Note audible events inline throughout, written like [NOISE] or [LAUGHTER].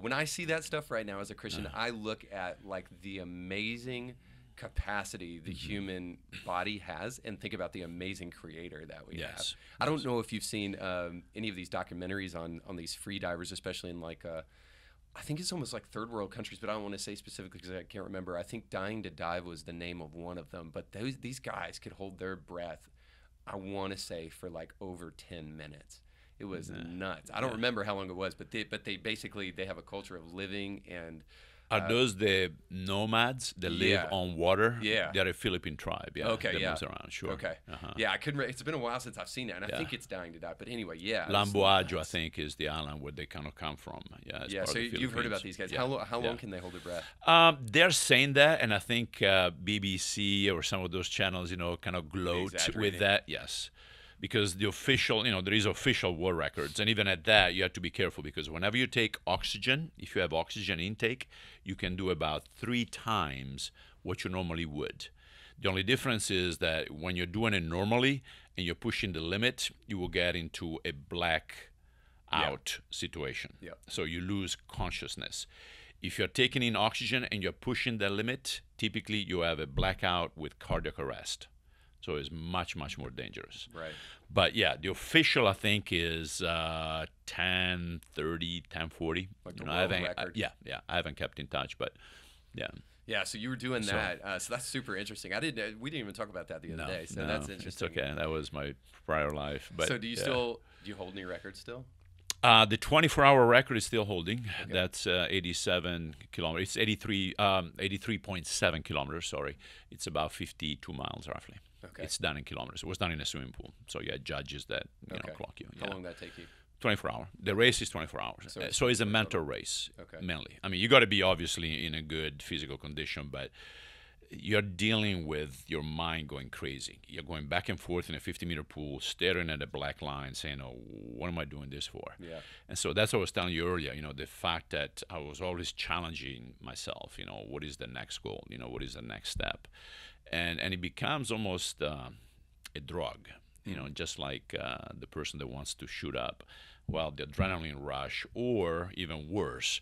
But when I see that stuff right now as a Christian, uh. I look at like the amazing capacity the mm-hmm. human body has and think about the amazing creator that we yes. have. I don't know if you've seen um, any of these documentaries on on these free divers, especially in like uh, I think it's almost like third world countries, but I don't want to say specifically because I can't remember. I think Dying to Dive was the name of one of them, but those these guys could hold their breath. I want to say for like over 10 minutes it was yeah. nuts. I don't yeah. remember how long it was, but they but they basically they have a culture of living and. Uh, are those the nomads that live yeah. on water? Yeah, they're a Philippine tribe. Yeah, okay, that yeah. moves around. Sure. Okay. Uh-huh. Yeah, I couldn't. Re- it's been a while since I've seen it, and I think it's dying to die. But anyway, yeah. Lamboajo, I think, is the island where they kind of come from. Yeah. Yeah. So you've heard about these guys. How, how long can they hold their breath? Um, they're saying that, and I think uh, BBC or some of those channels, you know, kind of gloat with that. Yes because the official, you know, there is official war records, and even at that, you have to be careful because whenever you take oxygen, if you have oxygen intake, you can do about three times what you normally would. The only difference is that when you're doing it normally and you're pushing the limit, you will get into a black out yeah. situation. Yeah. So you lose consciousness. If you're taking in oxygen and you're pushing the limit, typically you have a blackout with cardiac arrest. So it's much, much more dangerous. Right. But yeah, the official, I think, is uh, 10, 30, 10, 40. Like you know, I haven't, I, yeah, yeah. I haven't kept in touch, but yeah. Yeah, so you were doing so, that. Uh, so that's super interesting. I didn't. Uh, we didn't even talk about that the other no, day. So no, that's interesting. It's okay. That was my prior life. But so, do you yeah. still do you hold any records still? Uh, the 24 hour record is still holding. Okay. That's uh, 87 kilometers. It's 83, um, 83.7 kilometers, sorry. It's about 52 miles roughly. Okay. It's done in kilometers. It was done in a swimming pool. So, yeah, judges that you okay. know, clock you. How yeah. long that take you? 24 hour. The race is 24 hours. So it's, uh, so it's a mental race, okay. mainly. I mean, you got to be obviously in a good physical condition, but you're dealing with your mind going crazy. You're going back and forth in a 50 meter pool, staring at a black line, saying, "Oh, what am I doing this for?" Yeah. And so that's what I was telling you earlier. You know, the fact that I was always challenging myself. You know, what is the next goal? You know, what is the next step? And and it becomes almost uh, a drug. You know, mm. just like uh, the person that wants to shoot up, well, the adrenaline rush, or even worse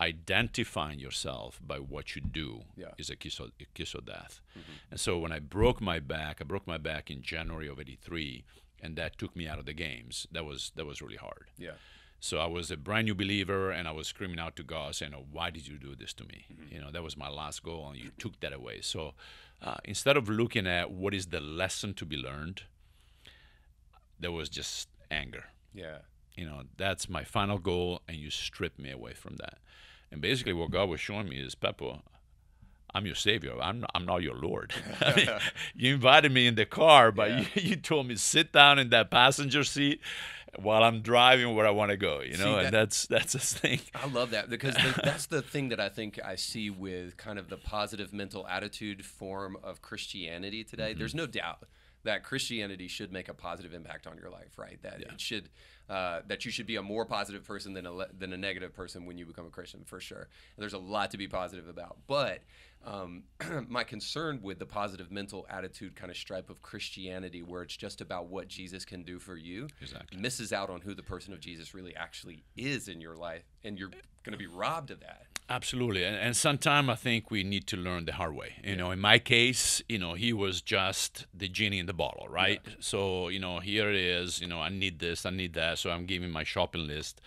identifying yourself by what you do yeah. is a kiss of, a kiss of death. Mm-hmm. And so when I broke my back, I broke my back in January of '83, and that took me out of the games. That was that was really hard. Yeah. So I was a brand new believer, and I was screaming out to God, saying, oh, "Why did you do this to me? Mm-hmm. You know, that was my last goal, and you took that away." So uh, instead of looking at what is the lesson to be learned, there was just anger. Yeah. You know, that's my final goal, and you strip me away from that. And basically, what God was showing me is, Peppo, I'm your savior. I'm I'm not your Lord. [LAUGHS] mean, you invited me in the car, but yeah. you, [LAUGHS] you, told me sit down in that passenger seat while I'm driving where I want to go. You know, see, that, and that's that's the thing. I love that because the, [LAUGHS] that's the thing that I think I see with kind of the positive mental attitude form of Christianity today. Mm-hmm. There's no doubt that Christianity should make a positive impact on your life, right? That yeah. it should, uh, that you should be a more positive person than a than a negative person when you become a Christian, for sure. And there's a lot to be positive about, but um, [CLEARS THROAT] my concern with the positive mental attitude kind of stripe of Christianity, where it's just about what Jesus can do for you, exactly. misses out on who the person of Jesus really actually is in your life, and you're going to be robbed of that. Absolutely, and, and sometimes I think we need to learn the hard way. You yeah. know, in my case, you know, he was just the genie in the bottle, right? Yeah. So you know, here it is. You know, I need this, I need that, so I'm giving my shopping list,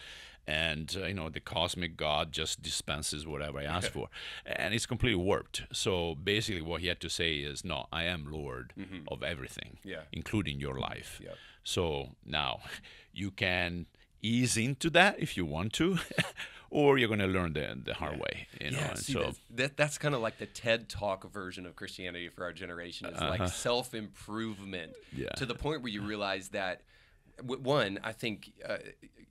and uh, you know, the cosmic god just dispenses whatever I ask for, and it's completely warped. So basically, what he had to say is, no, I am Lord mm-hmm. of everything, yeah. including your life. So now, [LAUGHS] you can ease into that if you want to. [LAUGHS] or you're going to learn the, the hard yeah. way. You know? see, so that's, that, that's kind of like the TED Talk version of Christianity for our generation is uh-huh. like self improvement yeah. to the point where you realize that – one, I think uh,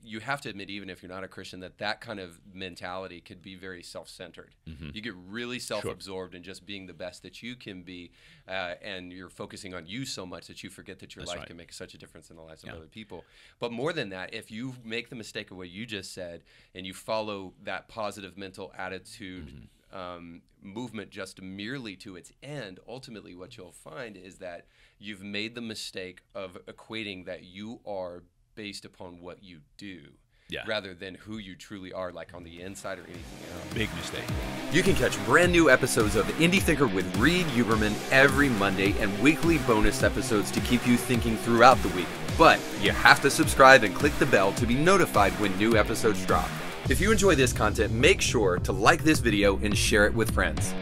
you have to admit, even if you're not a Christian, that that kind of mentality could be very self-centered. Mm-hmm. You get really self-absorbed sure. in just being the best that you can be, uh, and you're focusing on you so much that you forget that your That's life right. can make such a difference in the lives yeah. of other people. But more than that, if you make the mistake of what you just said and you follow that positive mental attitude. Mm-hmm um, movement just merely to its end, ultimately what you'll find is that you've made the mistake of equating that you are based upon what you do. Yeah. rather than who you truly are, like on the inside or anything else. Big mistake. You can catch brand new episodes of Indie Thinker with Reed Huberman every Monday and weekly bonus episodes to keep you thinking throughout the week. But you have to subscribe and click the bell to be notified when new episodes drop. If you enjoy this content, make sure to like this video and share it with friends.